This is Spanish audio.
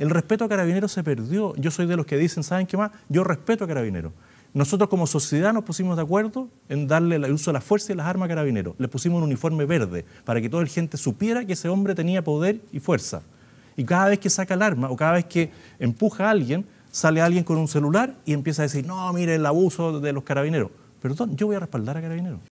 El respeto a carabineros se perdió. Yo soy de los que dicen, ¿saben qué más? Yo respeto a carabineros. Nosotros como sociedad nos pusimos de acuerdo en darle el uso de la fuerza y las armas a carabineros. Le pusimos un uniforme verde para que toda la gente supiera que ese hombre tenía poder y fuerza. Y cada vez que saca el arma o cada vez que empuja a alguien, sale alguien con un celular y empieza a decir, no, mire el abuso de los carabineros. Perdón, yo voy a respaldar a carabineros.